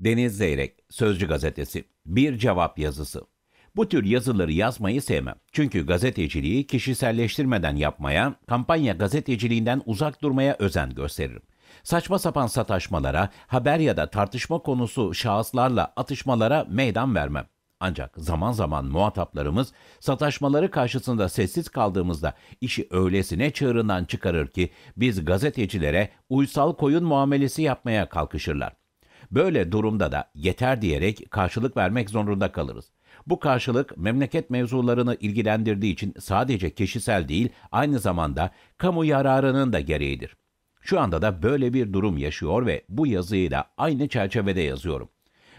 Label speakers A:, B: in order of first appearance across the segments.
A: Deniz Zeyrek, Sözcü Gazetesi, Bir Cevap Yazısı. Bu tür yazıları yazmayı sevmem. Çünkü gazeteciliği kişiselleştirmeden yapmaya, kampanya gazeteciliğinden uzak durmaya özen gösteririm. Saçma sapan sataşmalara, haber ya da tartışma konusu şahıslarla atışmalara meydan vermem. Ancak zaman zaman muhataplarımız sataşmaları karşısında sessiz kaldığımızda işi öylesine çığırından çıkarır ki biz gazetecilere uysal koyun muamelesi yapmaya kalkışırlar. Böyle durumda da yeter diyerek karşılık vermek zorunda kalırız. Bu karşılık memleket mevzularını ilgilendirdiği için sadece kişisel değil aynı zamanda kamu yararının da gereğidir. Şu anda da böyle bir durum yaşıyor ve bu yazıyı da aynı çerçevede yazıyorum.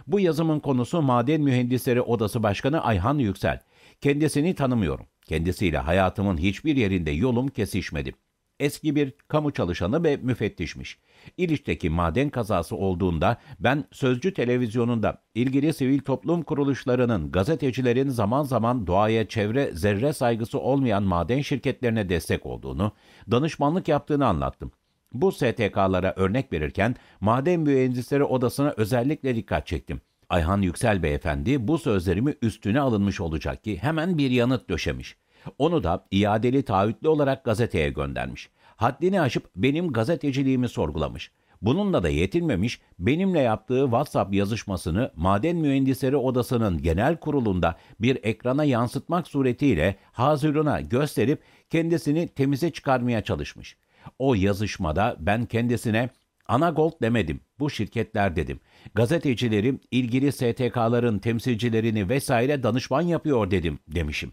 A: Bu yazımın konusu Maden Mühendisleri Odası Başkanı Ayhan Yüksel. Kendisini tanımıyorum. Kendisiyle hayatımın hiçbir yerinde yolum kesişmedi. Eski bir kamu çalışanı ve müfettişmiş. İliç'teki maden kazası olduğunda ben Sözcü Televizyonu'nda ilgili sivil toplum kuruluşlarının, gazetecilerin zaman zaman doğaya çevre zerre saygısı olmayan maden şirketlerine destek olduğunu, danışmanlık yaptığını anlattım. Bu STK'lara örnek verirken Maden Mühendisleri Odası'na özellikle dikkat çektim. Ayhan Yüksel Beyefendi bu sözlerimi üstüne alınmış olacak ki hemen bir yanıt döşemiş. Onu da iadeli taahhütlü olarak gazeteye göndermiş. Haddini aşıp benim gazeteciliğimi sorgulamış. Bununla da yetinmemiş, benimle yaptığı WhatsApp yazışmasını Maden Mühendisleri Odası'nın genel kurulunda bir ekrana yansıtmak suretiyle Hazirun'a gösterip kendisini temize çıkarmaya çalışmış. O yazışmada ben kendisine ana gold demedim, bu şirketler dedim. Gazetecilerim ilgili STK'ların temsilcilerini vesaire danışman yapıyor dedim demişim.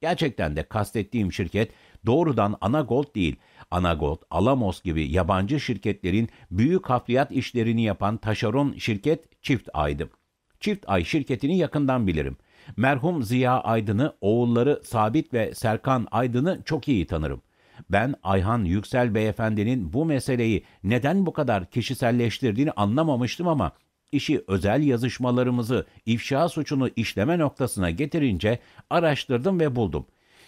A: Gerçekten de kastettiğim şirket doğrudan Anagold değil, Anagold, Alamos gibi yabancı şirketlerin büyük hafriyat işlerini yapan taşeron şirket Çift Ay'dı. Çift Ay şirketini yakından bilirim. Merhum Ziya Aydın'ı, oğulları Sabit ve Serkan Aydın'ı çok iyi tanırım. Ben Ayhan Yüksel Beyefendi'nin bu meseleyi neden bu kadar kişiselleştirdiğini anlamamıştım ama İşi özel yazışmalarımızı ifşa suçunu işleme noktasına getirince araştırdım ve buldum.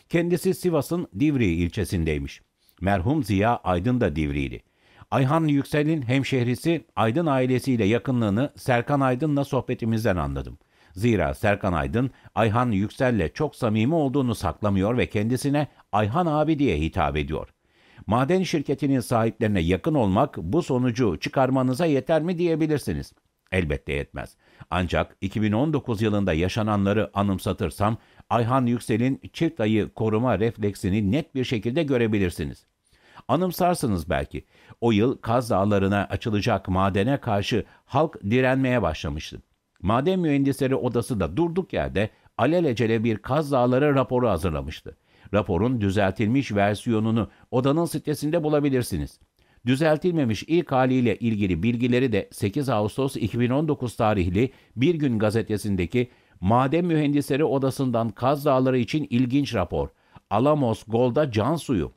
A: Kendisi Sivas'ın Divriği ilçesindeymiş. Merhum Ziya Aydın da Divri'li. Ayhan Yüksel'in hemşehrisi Aydın ailesiyle yakınlığını Serkan Aydın'la sohbetimizden anladım. Zira Serkan Aydın, Ayhan Yüksel'le çok samimi olduğunu saklamıyor ve kendisine Ayhan abi diye hitap ediyor. Maden şirketinin sahiplerine yakın olmak bu sonucu çıkarmanıza yeter mi diyebilirsiniz. Elbette yetmez. Ancak 2019 yılında yaşananları anımsatırsam Ayhan Yüksel'in çift ayı koruma refleksini net bir şekilde görebilirsiniz. Anımsarsınız belki. O yıl Kaz Dağları'na açılacak madene karşı halk direnmeye başlamıştı. Maden Mühendisleri Odası da durduk yerde alelacele bir Kaz Dağları raporu hazırlamıştı. Raporun düzeltilmiş versiyonunu odanın sitesinde bulabilirsiniz. Düzeltilmemiş ilk haliyle ilgili bilgileri de 8 Ağustos 2019 tarihli Bir Gün gazetesindeki Maden Mühendisleri Odası'ndan Kaz Dağları için ilginç rapor. Alamos Golda Can Suyu.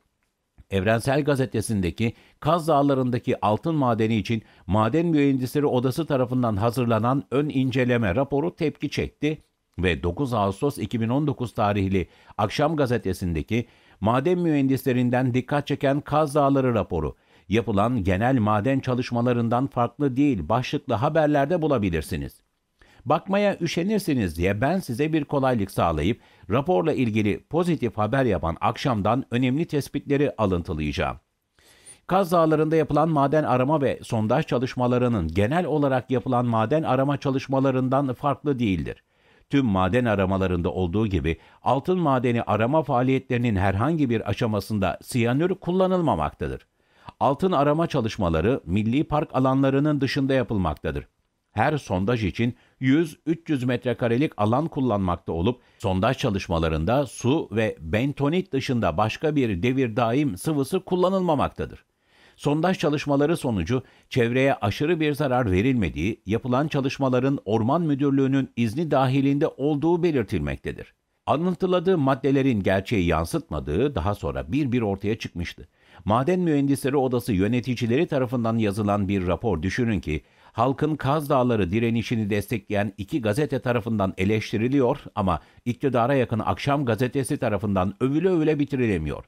A: Evrensel Gazetesi'ndeki Kaz Dağları'ndaki altın madeni için Maden Mühendisleri Odası tarafından hazırlanan ön inceleme raporu tepki çekti ve 9 Ağustos 2019 tarihli Akşam Gazetesi'ndeki Maden Mühendislerinden dikkat çeken Kaz Dağları raporu yapılan genel maden çalışmalarından farklı değil başlıklı haberlerde bulabilirsiniz. Bakmaya üşenirsiniz diye ben size bir kolaylık sağlayıp raporla ilgili pozitif haber yapan akşamdan önemli tespitleri alıntılayacağım. Kaz Dağları'nda yapılan maden arama ve sondaj çalışmalarının genel olarak yapılan maden arama çalışmalarından farklı değildir. Tüm maden aramalarında olduğu gibi altın madeni arama faaliyetlerinin herhangi bir aşamasında siyanür kullanılmamaktadır. Altın arama çalışmaları milli park alanlarının dışında yapılmaktadır. Her sondaj için 100-300 metrekarelik alan kullanmakta olup sondaj çalışmalarında su ve bentonit dışında başka bir devir daim sıvısı kullanılmamaktadır. Sondaj çalışmaları sonucu çevreye aşırı bir zarar verilmediği, yapılan çalışmaların Orman Müdürlüğü'nün izni dahilinde olduğu belirtilmektedir. Anlatıladığı maddelerin gerçeği yansıtmadığı daha sonra bir bir ortaya çıkmıştı. Maden Mühendisleri Odası yöneticileri tarafından yazılan bir rapor düşünün ki halkın Kaz Dağları direnişini destekleyen iki gazete tarafından eleştiriliyor ama iktidara yakın Akşam Gazetesi tarafından övüle övüle bitirilemiyor.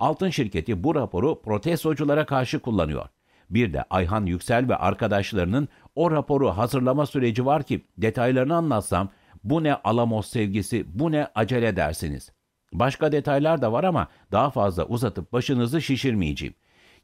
A: Altın şirketi bu raporu protestoculara karşı kullanıyor. Bir de Ayhan Yüksel ve arkadaşlarının o raporu hazırlama süreci var ki detaylarını anlatsam bu ne Alamos sevgisi, bu ne acele dersiniz. Başka detaylar da var ama daha fazla uzatıp başınızı şişirmeyeceğim.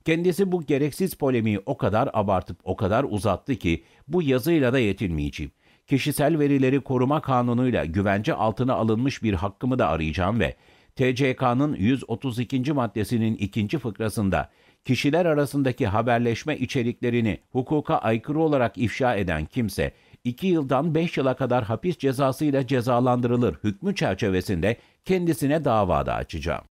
A: Kendisi bu gereksiz polemiği o kadar abartıp o kadar uzattı ki bu yazıyla da yetinmeyeceğim. Kişisel verileri koruma kanunuyla güvence altına alınmış bir hakkımı da arayacağım ve TCK'nın 132. maddesinin ikinci fıkrasında kişiler arasındaki haberleşme içeriklerini hukuka aykırı olarak ifşa eden kimse 2 yıldan 5 yıla kadar hapis cezası ile cezalandırılır hükmü çerçevesinde kendisine davada açacağım.